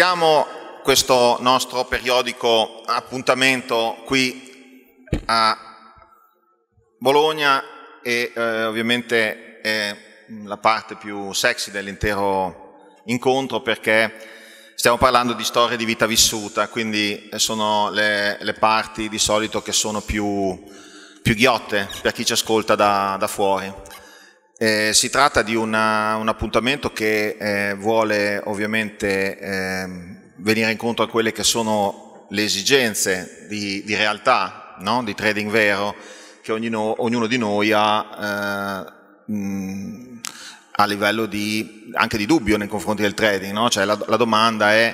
iniziamo questo nostro periodico appuntamento qui a Bologna e eh, ovviamente è la parte più sexy dell'intero incontro perché stiamo parlando di storie di vita vissuta, quindi sono le, le parti di solito che sono più, più ghiotte per chi ci ascolta da, da fuori. Eh, si tratta di una, un appuntamento che eh, vuole ovviamente eh, venire incontro a quelle che sono le esigenze di, di realtà, no? di trading vero, che ognuno, ognuno di noi ha eh, mh, a livello di, anche di dubbio nei confronti del trading. No? Cioè la, la domanda è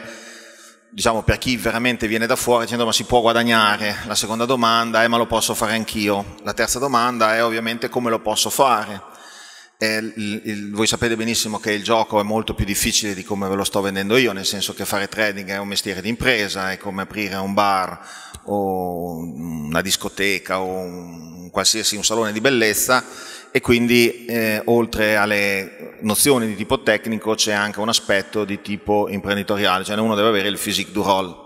diciamo per chi veramente viene da fuori dicendo ma si può guadagnare, la seconda domanda è ma lo posso fare anch'io, la terza domanda è ovviamente come lo posso fare il, il, voi sapete benissimo che il gioco è molto più difficile di come ve lo sto vendendo io, nel senso che fare trading è un mestiere di impresa, è come aprire un bar o una discoteca o un, qualsiasi un salone di bellezza e quindi eh, oltre alle nozioni di tipo tecnico c'è anche un aspetto di tipo imprenditoriale, cioè uno deve avere il physique du rôle,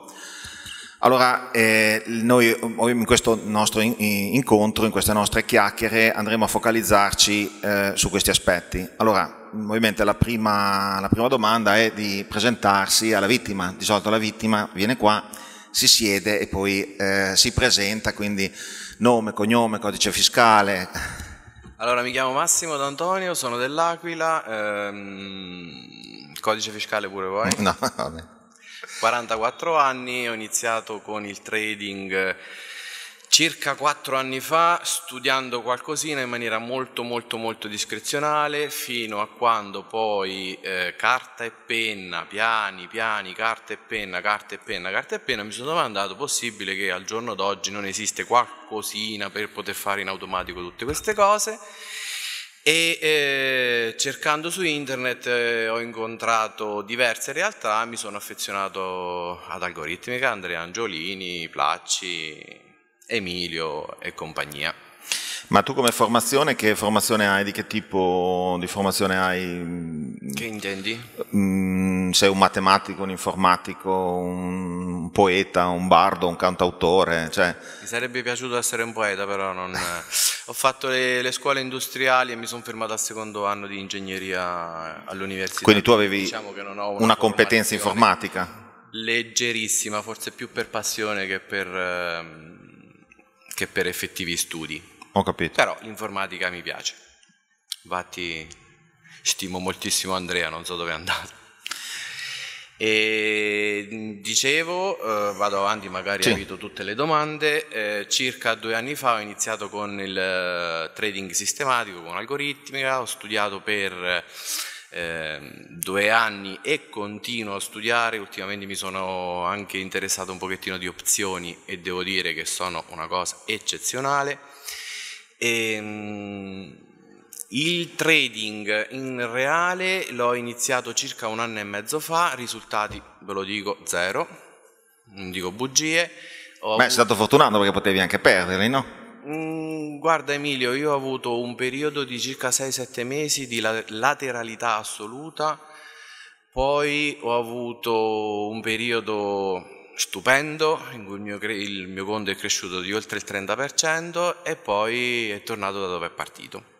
allora, eh, noi eh, in questo nostro incontro, in queste nostre chiacchiere, andremo a focalizzarci eh, su questi aspetti. Allora, ovviamente la prima, la prima domanda è di presentarsi alla vittima. Di solito la vittima viene qua, si siede e poi eh, si presenta, quindi nome, cognome, codice fiscale. Allora, mi chiamo Massimo D'Antonio, sono dell'Aquila, ehm, codice fiscale pure voi? No, vabbè. 44 anni, ho iniziato con il trading eh, circa 4 anni fa studiando qualcosina in maniera molto molto molto discrezionale fino a quando poi eh, carta e penna, piani, piani, carta e penna, carta e penna, carta e penna mi sono domandato possibile che al giorno d'oggi non esiste qualcosina per poter fare in automatico tutte queste cose e eh, cercando su internet eh, ho incontrato diverse realtà, mi sono affezionato ad Algoritmica, Andrea Angiolini, Placci, Emilio e compagnia. Ma tu come formazione, che formazione hai? Di che tipo di formazione hai? Che intendi? Mm, sei un matematico, un informatico, un poeta, un bardo, un cantautore? Cioè... Mi sarebbe piaciuto essere un poeta, però non... ho fatto le, le, scuole industriali e mi sono fermato al secondo anno di ingegneria all'università. Quindi tu avevi diciamo una, una competenza informatica? Leggerissima, forse più per passione che per, ehm, che per effettivi studi. Ho capito. Però l'informatica mi piace. Infatti stimo moltissimo Andrea, non so dove è andato. E dicevo, eh, vado avanti, magari sì. evito tutte le domande. Eh, circa due anni fa ho iniziato con il eh, trading sistematico, con algoritmica, ho studiato per eh, due anni e continuo a studiare. Ultimamente mi sono anche interessato un pochettino di opzioni e devo dire che sono una cosa eccezionale. E, ehm, il trading in reale l'ho iniziato circa un anno e mezzo fa, risultati ve lo dico zero, non dico bugie. Ho Beh, avuto... sei stato fortunato perché potevi anche perderli, no? Mm, guarda Emilio, io ho avuto un periodo di circa 6-7 mesi di lateralità assoluta, poi ho avuto un periodo stupendo, in cui il mio, il mio conto è cresciuto di oltre il 30% e poi è tornato da dove è partito.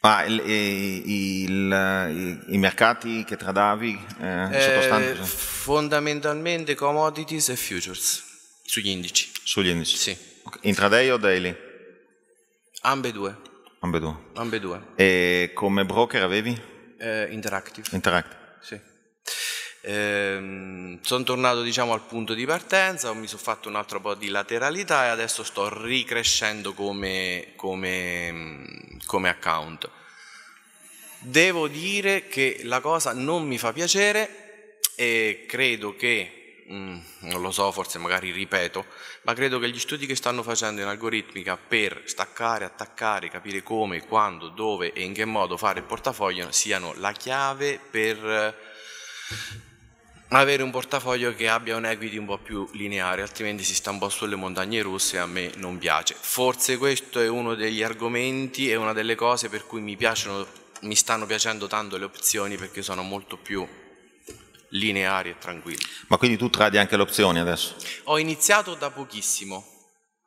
Ma ah, i mercati che tradavi eh, eh, Fondamentalmente commodities e futures, sugli indici. Sugli indici? Sì. Okay. Intraday o daily? Ambedue. Ambedue. Ambedue. E come broker avevi? Eh, interactive. Interactive. Sì. Ehm, sono tornato diciamo al punto di partenza, mi sono fatto un altro po' di lateralità e adesso sto ricrescendo come, come, come account. Devo dire che la cosa non mi fa piacere e credo che, mm, non lo so, forse magari ripeto, ma credo che gli studi che stanno facendo in algoritmica per staccare, attaccare, capire come, quando, dove e in che modo fare il portafoglio siano la chiave per avere un portafoglio che abbia un equity un po' più lineare, altrimenti si sta un po' sulle montagne russe e a me non piace. Forse questo è uno degli argomenti e una delle cose per cui mi, piacciono, mi stanno piacendo tanto le opzioni perché sono molto più lineari e tranquilli. Ma quindi tu tradi anche le opzioni adesso? Ho iniziato da pochissimo,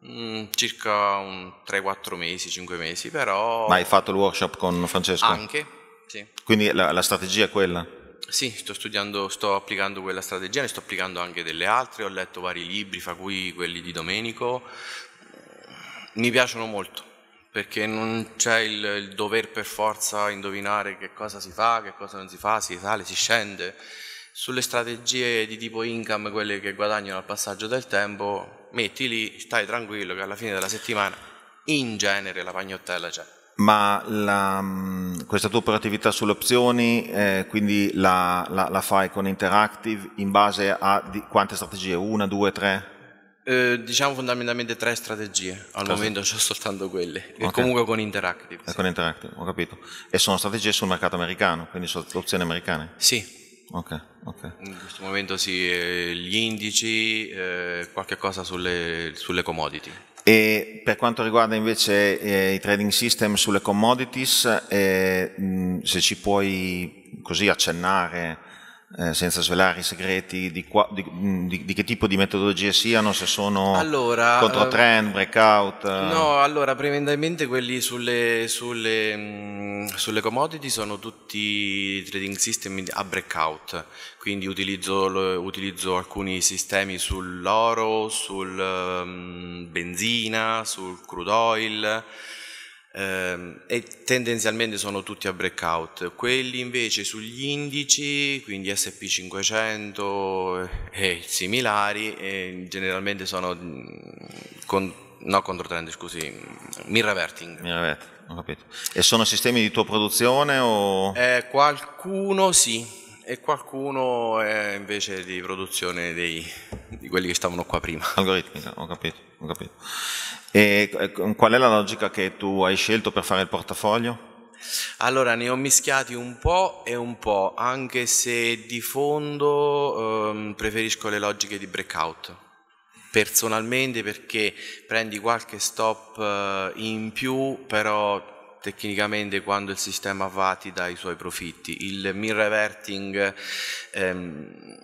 mm, circa 3-4 mesi, 5 mesi, però... Ma hai fatto il workshop con Francesco? Anche, sì. Quindi la, la strategia è quella? Sì, sto studiando, sto applicando quella strategia, ne sto applicando anche delle altre, ho letto vari libri, fra cui quelli di Domenico, mi piacciono molto perché non c'è il, il dover per forza indovinare che cosa si fa, che cosa non si fa, si sale, si scende. Sulle strategie di tipo income, quelle che guadagnano al passaggio del tempo, metti lì, stai tranquillo che alla fine della settimana in genere la pagnottella c'è. Ma la, mm, questa tua operatività sulle opzioni, eh, quindi la, la, la, fai con Interactive in base a di, quante strategie? Una, due, tre? Eh, diciamo fondamentalmente tre strategie, al Cosa? momento c'ho soltanto quelle, okay. e comunque con Interactive. Eh, sì. Con Interactive, ho capito. E sono strategie sul mercato americano, quindi sono opzioni americane? Sì. Ok, okay. In questo momento sì, eh, gli indici, eh, qualche cosa sulle, sulle commodity. E per quanto riguarda invece eh, i trading system sulle commodities, eh, mh, se ci puoi così accennare eh, senza svelare i segreti di, qua, di, mm, di, di, che tipo di metodologie siano, se sono allora, controtrend, eh, breakout? Eh. No, allora prevalentemente quelli sulle, sulle, mm, sulle, commodity sono tutti trading system a breakout, quindi utilizzo, utilizzo alcuni sistemi sull'oro, sul mm, benzina, sul crude oil Ehm, e tendenzialmente sono tutti a breakout. Quelli invece sugli indici, quindi SP500 e similari, generalmente sono mm, con, no, contro trend, scusi, mirror verting. Mirror verting, ho capito. E sono sistemi di tua produzione o... Eh, qualcuno sì, e qualcuno è invece di produzione dei di quelli che stavano qua prima. Algoritmi, ho capito, ho capito. E eh, qual è la logica che tu hai scelto per fare il portafoglio? Allora, ne ho mischiati un po' e un po', anche se di fondo ehm, preferisco le logiche di breakout. Personalmente perché prendi qualche stop eh, in più, però tecnicamente quando il sistema va ti dà i suoi profitti. Il min reverting ehm,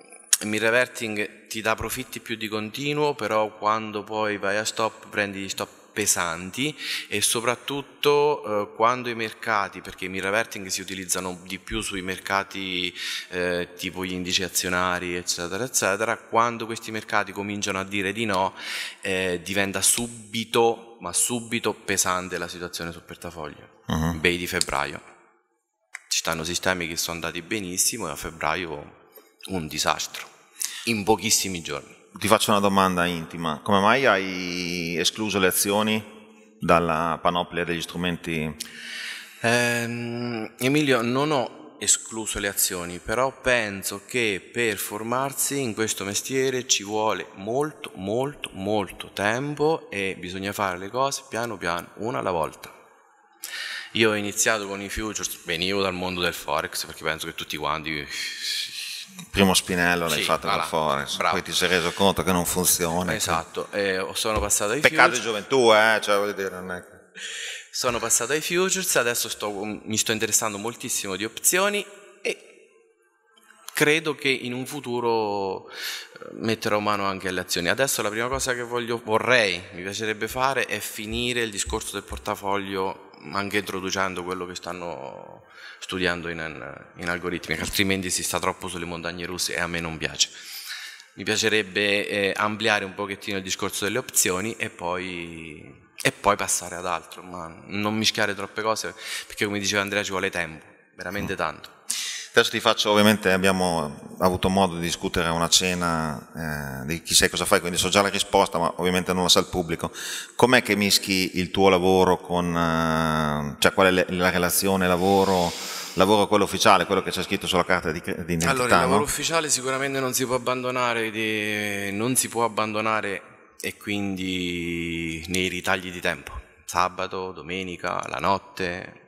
il mid reverting ti dà profitti più di continuo, però quando poi vai a stop prendi gli stop pesanti e soprattutto eh, quando i mercati, perché i mirror reverting si utilizzano di più sui mercati eh, tipo gli indici azionari eccetera eccetera, quando questi mercati cominciano a dire di no eh, diventa subito, ma subito pesante la situazione sul portafoglio, uh-huh. bei di febbraio. Ci stanno sistemi che sono andati benissimo e a febbraio un disastro in pochissimi giorni. Ti faccio una domanda intima, come mai hai escluso le azioni dalla panoplia degli strumenti? Eh, Emilio, non ho escluso le azioni, però penso che per formarsi in questo mestiere ci vuole molto, molto, molto tempo e bisogna fare le cose piano piano, una alla volta. Io ho iniziato con i futures, venivo dal mondo del forex perché penso che tutti quanti primo spinello l'hai sì, fatto voilà, per Forest, bravo. poi ti sei reso conto che non funziona. Esatto, eh, sono passato ai Peccato Futures. di gioventù, eh, cioè voglio dire, non è Sono passato ai Futures, adesso sto, mi sto interessando moltissimo di opzioni e credo che in un futuro eh, metterò mano anche alle azioni. Adesso la prima cosa che voglio, vorrei, mi piacerebbe fare è finire il discorso del portafoglio anche introducendo quello che stanno studiando in, in algoritmica, altrimenti si sta troppo sulle montagne russe e a me non piace. Mi piacerebbe eh, ampliare un pochettino il discorso delle opzioni e poi, e poi passare ad altro, ma non mischiare troppe cose perché come diceva Andrea ci vuole tempo, veramente tanto. Adesso ti faccio, ovviamente abbiamo avuto modo di discutere a una cena eh, di chi sai cosa fai, quindi so già la risposta, ma ovviamente non la sa il pubblico. Com'è che mischi il tuo lavoro con, eh, cioè qual è la relazione lavoro, lavoro quello ufficiale, quello che c'è scritto sulla carta di, di identità? Allora, il lavoro no? ufficiale sicuramente non si può abbandonare, di, non si può abbandonare e quindi nei ritagli di tempo, sabato, domenica, la notte,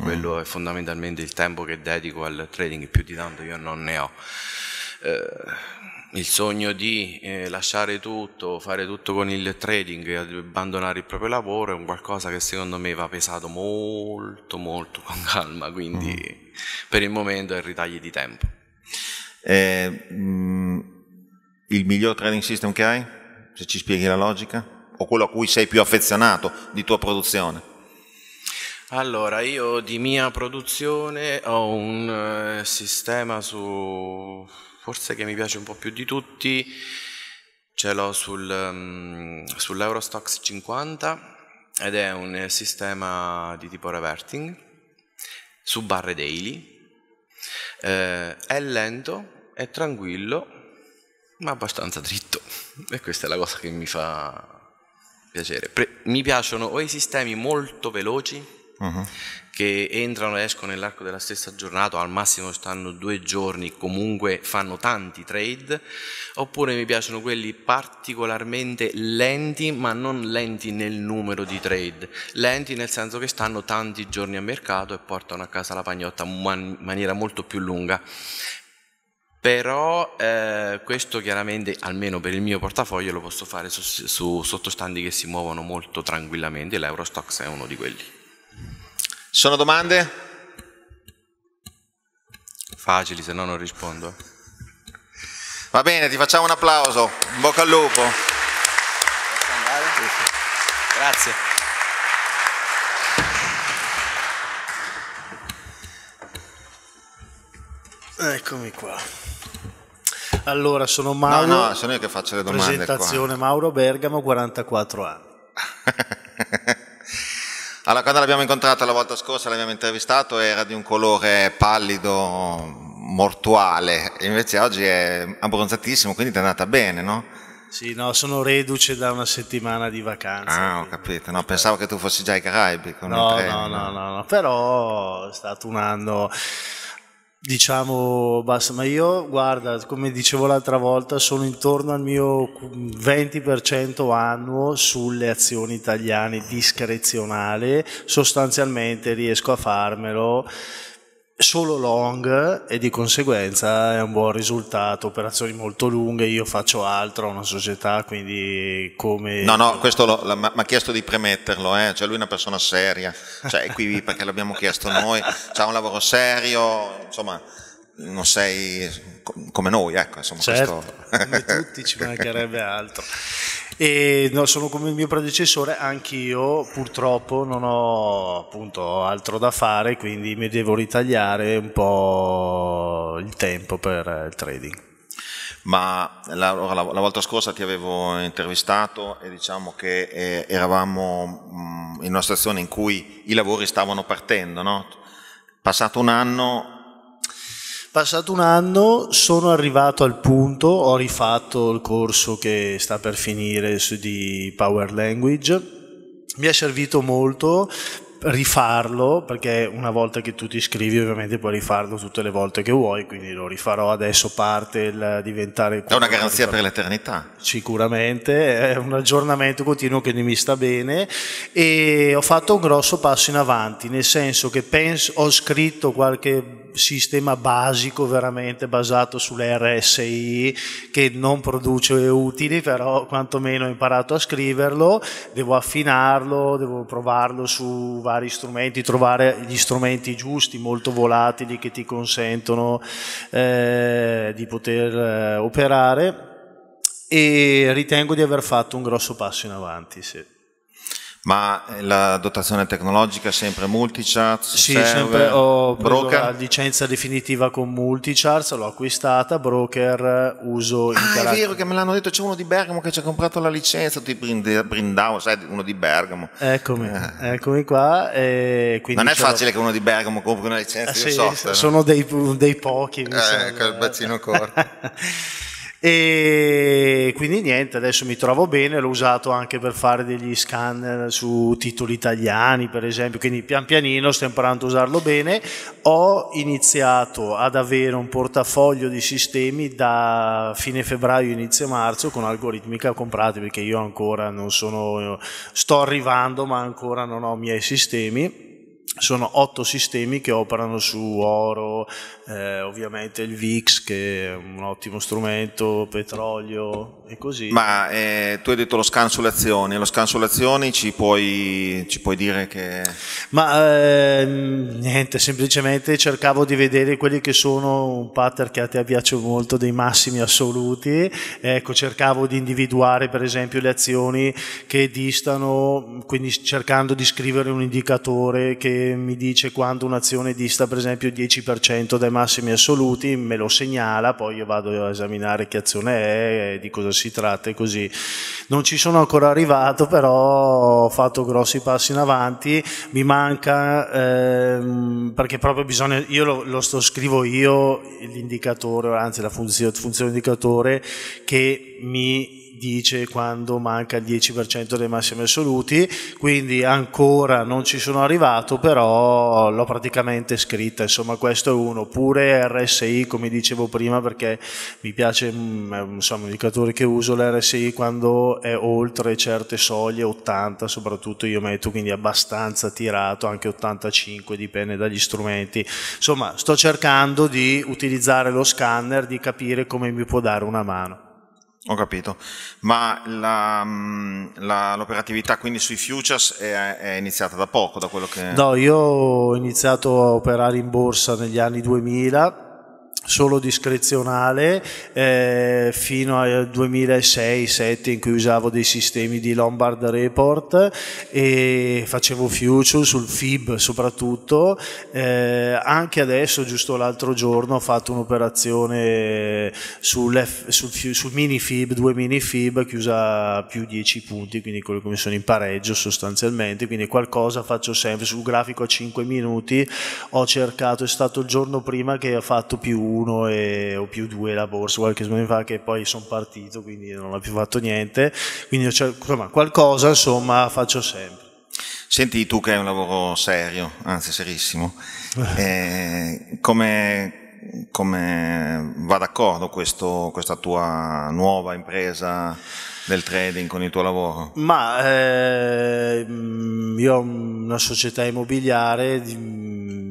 Mm. Quello è fondamentalmente il tempo che dedico al trading, più di tanto io non ne ho. Eh, il sogno di eh, lasciare tutto, fare tutto con il trading e abbandonare il proprio lavoro è un qualcosa che secondo me va pesato molto molto con calma, quindi mm. per il momento è ritagli di tempo. Eh, mh, mm, il miglior trading system che hai? Se ci spieghi la logica? O quello a cui sei più affezionato di tua produzione? Allora, io di mia produzione ho un eh, sistema su forse che mi piace un po' più di tutti, ce l'ho sul, mm, sull'Eurostox 50 ed è un sistema di tipo reverting su barre daily, eh, è lento, è tranquillo, ma abbastanza dritto e questa è la cosa che mi fa piacere. Pre mi piacciono o i sistemi molto veloci uh-huh. che entrano e escono nell'arco della stessa giornata, al massimo stanno due giorni, comunque fanno tanti trade, oppure mi piacciono quelli particolarmente lenti, ma non lenti nel numero di trade, lenti nel senso che stanno tanti giorni a mercato e portano a casa la pagnotta in maniera molto più lunga però eh, questo chiaramente almeno per il mio portafoglio lo posso fare su, su sottostandi che si muovono molto tranquillamente l'Eurostox è uno di quelli sono domande? Facili, se no non rispondo. Va bene, ti facciamo un applauso. In bocca al lupo. Grazie. Eccomi qua. Allora, sono Mauro. No, no, sono io che faccio le domande. Presentazione qua. Mauro Bergamo, 44 anni. Allora, quando l'abbiamo incontrato la volta scorsa, l'abbiamo intervistato, era di un colore pallido, mortuale, invece oggi è abbronzatissimo, quindi ti è andata bene, no? Sì, no, sono reduce da una settimana di vacanza. Ah, ho capito. No, pensavo che tu fossi già ai Caraibi. Con no, no, no, no, no, però è stato un anno diciamo basta, ma io guarda, come dicevo l'altra volta, sono intorno al mio 20% annuo sulle azioni italiane discrezionale, sostanzialmente riesco a farmelo solo long e di conseguenza è un buon risultato, operazioni molto lunghe, io faccio altro a una società, quindi come... No, no, questo mi ha chiesto di premetterlo, eh? cioè lui è una persona seria, cioè è qui perché l'abbiamo chiesto noi, ha un lavoro serio, insomma non sei come noi, ecco, insomma, certo, questo... come tutti ci mancherebbe altro. E no, sono come il mio predecessore, anch'io purtroppo non ho appunto, altro da fare, quindi mi devo ritagliare un po' il tempo per il trading. Ma la, la, la volta scorsa ti avevo intervistato e diciamo che eh, eravamo mh, mm, in una situazione in cui i lavori stavano partendo, no? Passato un anno Passato un anno sono arrivato al punto, ho rifatto il corso che sta per finire di Power Language, mi è servito molto rifarlo perché una volta che tu ti iscrivi ovviamente puoi rifarlo tutte le volte che vuoi quindi lo rifarò adesso parte il diventare è una garanzia per l'eternità sicuramente è un aggiornamento continuo che mi sta bene e ho fatto un grosso passo in avanti nel senso che penso, ho scritto qualche sistema basico veramente basato sulle RSI che non produce utili però quantomeno ho imparato a scriverlo devo affinarlo devo provarlo su vari strumenti, trovare gli strumenti giusti, molto volatili, che ti consentono eh, di poter eh, operare e ritengo di aver fatto un grosso passo in avanti. Sì. Ma eh, la dotazione tecnologica è sempre Multicharts? Sì, serve, sempre ho broker. la licenza definitiva con Multicharts, l'ho acquistata, broker, eh, uso in ah, è vero che me l'hanno detto, c'è uno di Bergamo che ci ha comprato la licenza, ti brindavo, sai, uno di Bergamo. Eccomi, eh. eccomi qua. non è facile che uno di Bergamo compri una licenza eh, di sì, software. Sono dei, dei pochi. Mi eh, sembra. col bazzino corto. E quindi niente, adesso mi trovo bene, l'ho usato anche per fare degli scanner su titoli italiani, per esempio, quindi pian pianino sto imparando a usarlo bene. Ho iniziato ad avere un portafoglio di sistemi da fine febbraio, inizio marzo con algoritmica comprati perché io ancora non sono sto arrivando, ma ancora non ho i miei sistemi sono otto sistemi che operano su oro, eh, ovviamente il VIX che è un ottimo strumento, petrolio e così. Ma eh, tu hai detto lo scan sulle azioni, lo scan sulle azioni ci puoi, ci puoi dire che... Ma eh, niente, semplicemente cercavo di vedere quelli che sono un pattern che a te piace molto, dei massimi assoluti, ecco cercavo di individuare per esempio le azioni che distano, quindi cercando di scrivere un indicatore che mi dice quando un'azione dista per esempio 10% dai massimi assoluti, me lo segnala, poi io vado a esaminare che azione è, eh, di cosa si tratta e così. Non ci sono ancora arrivato, però ho fatto grossi passi in avanti, mi manca ehm, perché proprio bisogna, io lo, lo sto, scrivo io l'indicatore, anzi la funzione, funzione indicatore che mi dice quando manca il 10% dei massimi assoluti, quindi ancora non ci sono arrivato, però l'ho praticamente scritta, insomma questo è uno, oppure RSI come dicevo prima perché mi piace, mm, eh, insomma, indicatore che uso l'RSI quando è oltre certe soglie, 80 soprattutto io metto, quindi abbastanza tirato, anche 85 dipende dagli strumenti, insomma sto cercando di utilizzare lo scanner, di capire come mi può dare una mano. Ho capito, ma mm, l'operatività quindi sui futures è, è, iniziata da poco, da quello che... No, io ho iniziato a operare in borsa negli anni 2000 solo discrezionale eh, fino al 2006-2007 in cui usavo dei sistemi di Lombard Report e facevo future sul FIB soprattutto eh, anche adesso giusto l'altro giorno ho fatto un'operazione sul, sul, sul, mini FIB due mini FIB chiusa più 10 punti quindi quello come sono in pareggio sostanzialmente quindi qualcosa faccio sempre sul grafico a 5 minuti ho cercato è stato il giorno prima che ho fatto più uno e, o più due la borsa qualche giorno fa che poi sono partito quindi non ho più fatto niente quindi insomma, qualcosa insomma faccio sempre Senti tu che è un lavoro serio, anzi serissimo, eh, come, come, va d'accordo questa tua nuova impresa del trading con il tuo lavoro? Ma eh, io ho una società immobiliare di,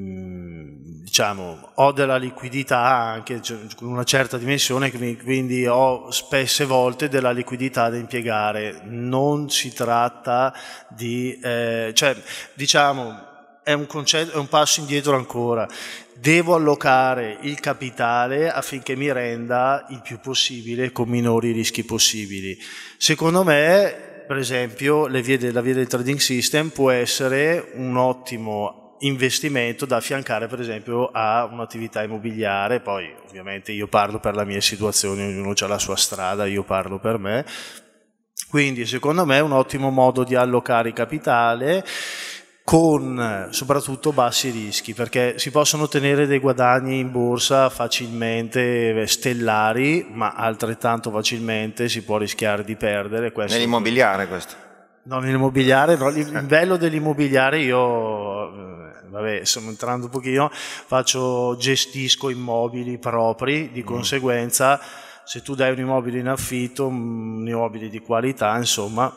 diciamo, ho della liquidità anche cioè, con una certa dimensione, quindi ho spesse volte della liquidità da impiegare. Non si tratta di, eh, cioè, diciamo, è un, concetto, è un passo indietro ancora. Devo allocare il capitale affinché mi renda il più possibile con minori rischi possibili. Secondo me per esempio via de, la via del trading system può essere un ottimo investimento da affiancare per esempio a un'attività immobiliare, poi ovviamente io parlo per la mia situazione, ognuno ha la sua strada, io parlo per me, quindi secondo me è un ottimo modo di allocare capitale con soprattutto bassi rischi, perché si possono ottenere dei guadagni in borsa facilmente stellari, ma altrettanto facilmente si può rischiare di perdere. Questo. Nell'immobiliare questo? No, nell'immobiliare, no, il eh. bello dell'immobiliare io vabbè, sono entrando un pochino, faccio, gestisco immobili propri, di mm. conseguenza se tu dai un immobile in affitto, mm, un immobile di qualità, insomma,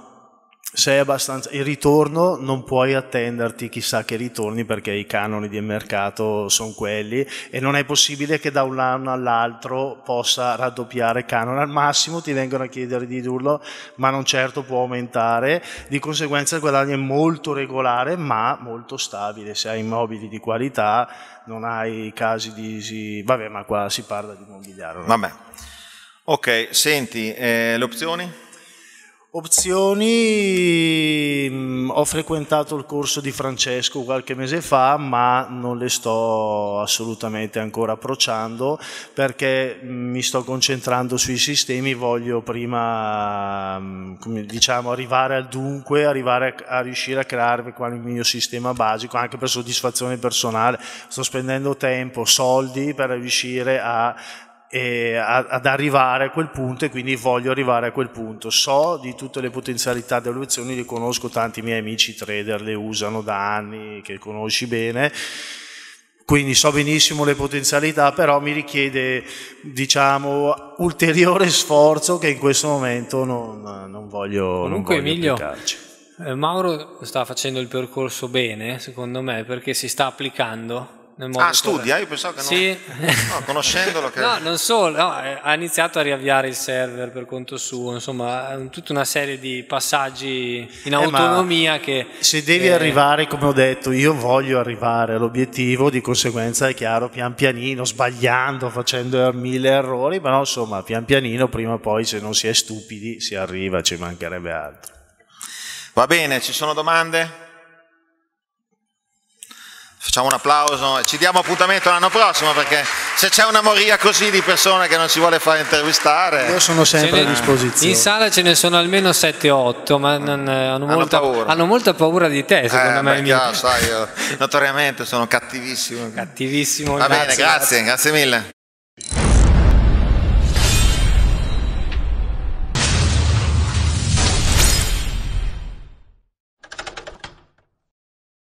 sei abbastanza... Il ritorno non puoi attenderti chissà che ritorni perché i canoni di mercato sono quelli e non è possibile che da un anno all'altro possa raddoppiare canone. Al massimo ti vengono a chiedere di ridurlo, ma non certo può aumentare. Di conseguenza il guadagno è molto regolare ma molto stabile. Se hai immobili di qualità non hai casi di... Vabbè, ma qua si parla di immobiliare. No? Vabbè. Ok, senti, eh, le opzioni? Opzioni, mm, ho frequentato il corso di Francesco qualche mese fa, ma non le sto assolutamente ancora approcciando perché mi sto concentrando sui sistemi, voglio prima mm, diciamo, arrivare al dunque, arrivare a, a riuscire a crearmi il mio sistema basico, anche per soddisfazione personale. Sto spendendo tempo, soldi per riuscire a ad arrivare a quel punto e quindi voglio arrivare a quel punto. So di tutte le potenzialità delle opzioni, le conosco, tanti miei amici trader le usano da anni, che conosci bene, quindi so benissimo le potenzialità, però mi richiede diciamo ulteriore sforzo che in questo momento non, non voglio... Comunque non voglio Emilio, applicarci. Eh, Mauro sta facendo il percorso bene, secondo me, perché si sta applicando ah, studia? Io pensavo che no. Sì. no conoscendolo che... No, non solo, no, eh, ha iniziato a riavviare il server per conto suo, insomma, tutta una serie di passaggi in eh, autonomia eh, che... Se devi eh... arrivare, come ho detto, io voglio arrivare all'obiettivo, di conseguenza è chiaro, pian pianino, sbagliando, facendo er- mille errori, però insomma, pian pianino, prima o poi, se non si è stupidi, si arriva, ci mancherebbe altro. Va bene, ci sono domande? facciamo un applauso e ci diamo appuntamento l'anno prossimo perché se c'è una moria così di persone che non si vuole fare intervistare io sono sempre ne, a disposizione in sala ce ne sono almeno 7-8 ma non, eh, hanno, hanno, molta, paura. hanno, molta, paura. di te secondo eh, me beh, sai, io notoriamente sono cattivissimo cattivissimo va grazie, bene grazie grazie, grazie mille